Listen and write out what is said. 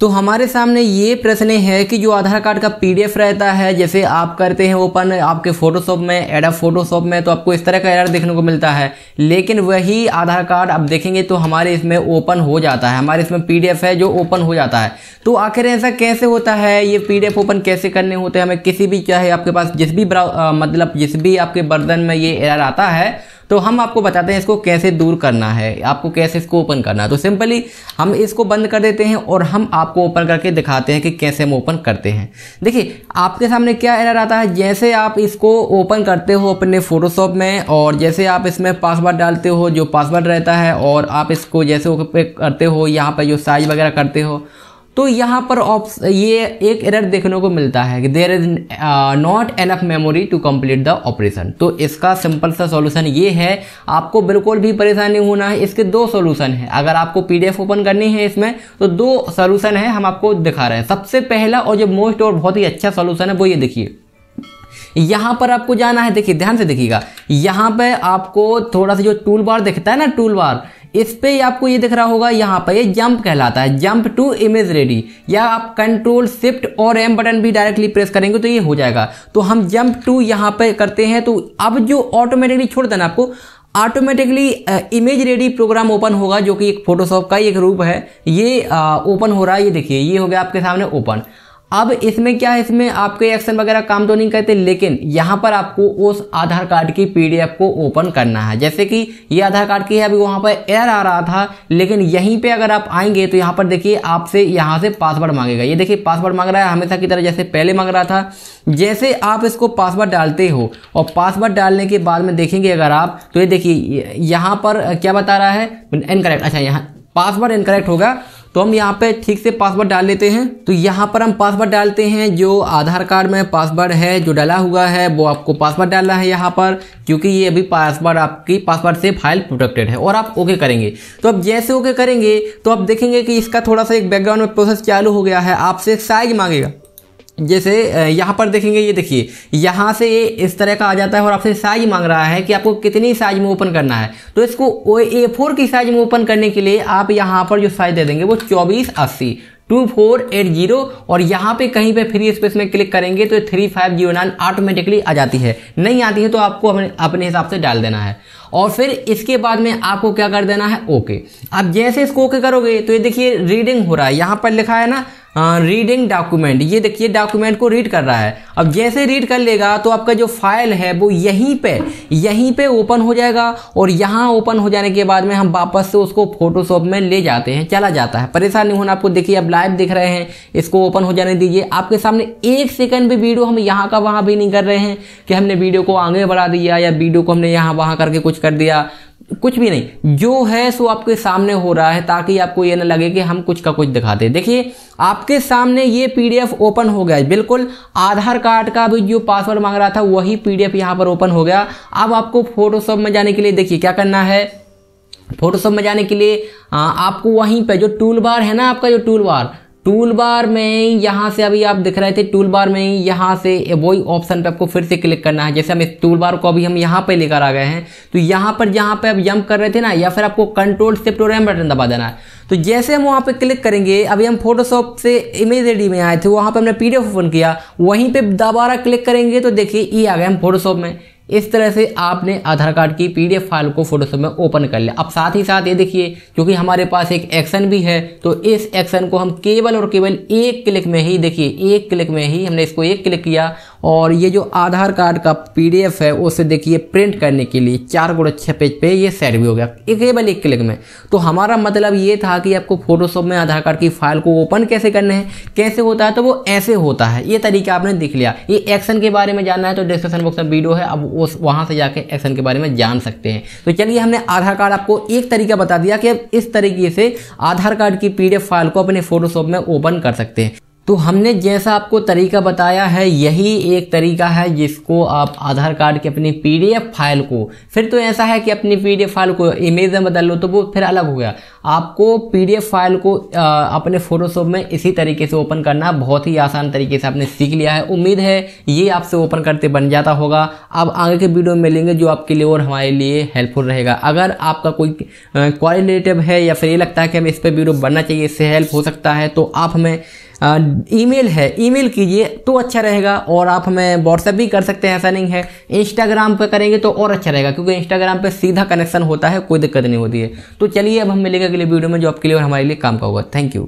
तो हमारे सामने ये प्रश्न है कि जो आधार कार्ड का पीडीएफ रहता है जैसे आप करते हैं ओपन आपके फोटोशॉप में एडा फोटोशॉप में तो आपको इस तरह का एरर देखने को मिलता है लेकिन वही आधार कार्ड आप देखेंगे तो हमारे इसमें ओपन हो जाता है हमारे इसमें पीडीएफ है जो ओपन हो जाता है तो आखिर ऐसा कैसे होता है ये पी ओपन कैसे करने होते हैं हमें किसी भी चाहे आपके पास जिस भी मतलब जिस भी आपके बर्तन में ये एरर आता है तो हम आपको बताते हैं इसको कैसे दूर करना है आपको कैसे इसको ओपन करना है तो सिंपली हम इसको बंद कर देते हैं और हम आपको ओपन करके दिखाते हैं कि कैसे हम ओपन करते हैं देखिए आपके सामने क्या एरर आता है जैसे आप इसको ओपन करते हो अपने फोटोशॉप में और जैसे आप इसमें पासवर्ड डालते हो जो पासवर्ड रहता है और आप इसको जैसे करते हो यहाँ पर जो साइज वगैरह करते हो तो यहाँ पर ये एक एरर देखने को मिलता है कि there is not enough memory to complete the operation तो इसका सिंपल सा सॉल्यूशन ये है आपको बिल्कुल भी परेशानी होना है इसके दो सॉल्यूशन है अगर आपको पीडीएफ ओपन करनी है इसमें तो दो सॉल्यूशन है हम आपको दिखा रहे हैं सबसे पहला और जो मोस्ट और बहुत ही अच्छा सोल्यूशन है वो ये देखिए यहां पर आपको जाना है देखिए ध्यान से देखिएगा यहाँ पर आपको थोड़ा सा जो टूल बार दिखता है ना टूल बार इस पे आपको ये दिख रहा होगा यहाँ पर ये जंप कहलाता है जंप टू इमेज रेडी या आप कंट्रोल शिफ्ट और एम बटन भी डायरेक्टली प्रेस करेंगे तो ये हो जाएगा तो हम जंप टू यहाँ पे करते हैं तो अब जो ऑटोमेटिकली छोड़ देना आपको automatically ImageReady program open होगा जो कि एक फोटोशॉप का एक रूप है ये ओपन हो रहा है ये देखिए ये हो गया आपके सामने ओपन अब इसमें क्या है इसमें आपके एक्शन वगैरह काम तो नहीं करते लेकिन यहाँ पर आपको उस आधार कार्ड की पीडीएफ को ओपन करना है जैसे कि ये आधार कार्ड की है अभी वहाँ पर एयर आ रहा था लेकिन यहीं पे अगर आप आएंगे तो यहाँ पर देखिए आपसे यहाँ से पासवर्ड मांगेगा ये देखिए पासवर्ड मांग रहा है हमेशा की तरह जैसे पहले मांग रहा था जैसे आप इसको पासवर्ड डालते हो और पासवर्ड डालने के बाद में देखेंगे अगर आप तो ये देखिए यहाँ पर क्या बता रहा है इनकरेक्ट अच्छा यहाँ पासवर्ड इनकरेक्ट होगा तो हम यहाँ पे ठीक से पासवर्ड डाल लेते हैं तो यहाँ पर हम पासवर्ड डालते हैं जो आधार कार्ड में पासवर्ड है जो डाला हुआ है वो आपको पासवर्ड डालना है यहाँ पर क्योंकि ये अभी पासवर्ड आपकी पासवर्ड से फाइल प्रोटेक्टेड है और आप ओके करेंगे तो अब जैसे ओके करेंगे तो आप देखेंगे कि इसका थोड़ा सा एक बैकग्राउंड में प्रोसेस चालू हो गया है आपसे साइज मांगेगा जैसे यहाँ पर देखेंगे ये देखिए यहाँ से ये इस तरह का आ जाता है और आपसे साइज मांग रहा है कि आपको कितनी साइज में ओपन करना है तो इसको ए फोर की साइज में ओपन करने के लिए आप यहाँ पर जो साइज दे देंगे वो चौबीस अस्सी टू फोर एट जीरो और यहाँ पे कहीं पे फ्री स्पेस में क्लिक करेंगे तो three five zero nine automatically आ जाती है नहीं आती है तो आपको अपने अपने हिसाब से डाल देना है और फिर इसके बाद में आपको क्या कर देना है ओके आप जैसे इसको ओके करोगे तो ये देखिए रीडिंग हो रहा है यहाँ पर लिखा है ना रीडिंग हाँ, डॉक्यूमेंट ये देखिए डॉक्यूमेंट को रीड कर रहा है अब जैसे रीड कर लेगा तो आपका जो फाइल है वो यहीं पे यहीं पे ओपन हो जाएगा और यहाँ ओपन हो जाने के बाद में हम वापस से उसको फोटोशॉप में ले जाते हैं चला जाता है परेशान नहीं होना आपको देखिए आप लाइव दिख रहे हैं इसको ओपन हो जाने दीजिए आपके सामने एक सेकेंड भी वीडियो हम यहाँ का वहाँ भी नहीं कर रहे हैं कि हमने वीडियो को आगे बढ़ा दिया या वीडियो को हमने यहाँ वहाँ करके कुछ कर दिया कुछ भी नहीं जो है सो आपके सामने हो रहा है ताकि आपको ये ना लगे कि हम कुछ का कुछ दिखाते देखिए आपके सामने ये पीडीएफ ओपन हो गया है बिल्कुल आधार कार्ड का भी जो पासवर्ड मांग रहा था वही पीडीएफ यहाँ पर ओपन हो गया अब आपको फोटोशॉप में जाने के लिए देखिए क्या करना है फोटोशॉप में जाने के लिए आपको वहीं पर जो टूल बार है ना आपका जो टूल बार टूल बार में यहां से अभी आप दिख रहे थे टूल बार में यहाँ से वही ऑप्शन पे आपको फिर से क्लिक करना है जैसे हम इस टूल बार को अभी हम यहां पे लेकर आ गए हैं तो यहाँ पर जहां पे आप जंप कर रहे थे ना या फिर आपको कंट्रोल शिफ्ट और एम बटन दबा देना है तो जैसे हम वहाँ पे क्लिक करेंगे अभी हम फोटोशॉप से इमेज रेडी में आए थे वहाँ पर हमने पीडीएफ डी ओपन किया वहीं पर दोबारा क्लिक करेंगे तो देखिए ये आ गए हम फोटोशॉप में इस तरह से आपने आधार कार्ड की पीडीएफ फाइल को फोटोशॉप में ओपन कर लिया अब साथ ही साथ ये देखिए क्योंकि हमारे पास एक एक्शन भी है तो इस एक्शन को हम केवल और केवल एक क्लिक में ही देखिए एक क्लिक में ही हमने इसको एक क्लिक किया और ये जो आधार कार्ड का पीडीएफ है उसे देखिए प्रिंट करने के लिए चार गोड़ छः पेज पे ये सेट भी हो गया एक बल एक क्लिक में तो हमारा मतलब ये था कि आपको फोटोशॉप में आधार कार्ड की फाइल को ओपन कैसे करने है कैसे होता है तो वो ऐसे होता है ये तरीका आपने दिख लिया ये एक्शन के बारे में जानना है तो डिस्क्रिप्शन बॉक्स में वीडियो है अब उस वहाँ से जाके एक्शन के बारे में जान सकते हैं तो चलिए हमने आधार कार्ड आपको एक तरीका बता दिया कि अब इस तरीके से आधार कार्ड की पी फाइल को अपने फोटोशॉप में ओपन कर सकते हैं तो हमने जैसा आपको तरीका बताया है यही एक तरीका है जिसको आप आधार कार्ड की अपनी पीडीएफ फाइल को फिर तो ऐसा है कि अपनी पीडीएफ फाइल को इमेज में बदल लो तो वो फिर अलग हो गया आपको पीडीएफ फाइल को आ, अपने फोटोशॉप में इसी तरीके से ओपन करना बहुत ही आसान तरीके से आपने सीख लिया है उम्मीद है ये आपसे ओपन करते बन जाता होगा अब आगे के वीडियो में लेंगे जो आपके लिए और हमारे लिए हेल्पफुल रहेगा अगर आपका कोई क्वालिटेटिव है या फिर ये लगता है कि हमें इस पर वीडियो बनना चाहिए इससे हेल्प हो सकता है तो आप हमें ईमेल है ईमेल कीजिए तो अच्छा रहेगा और आप हमें व्हाट्सएप भी कर सकते हैं ऐसा नहीं है इंस्टाग्राम पर करेंगे तो और अच्छा रहेगा क्योंकि इंस्टाग्राम पर सीधा कनेक्शन होता है कोई दिक्कत नहीं होती है तो चलिए अब हम मिलेंगे अगले वीडियो में जो आपके लिए और हमारे लिए काम का होगा थैंक यू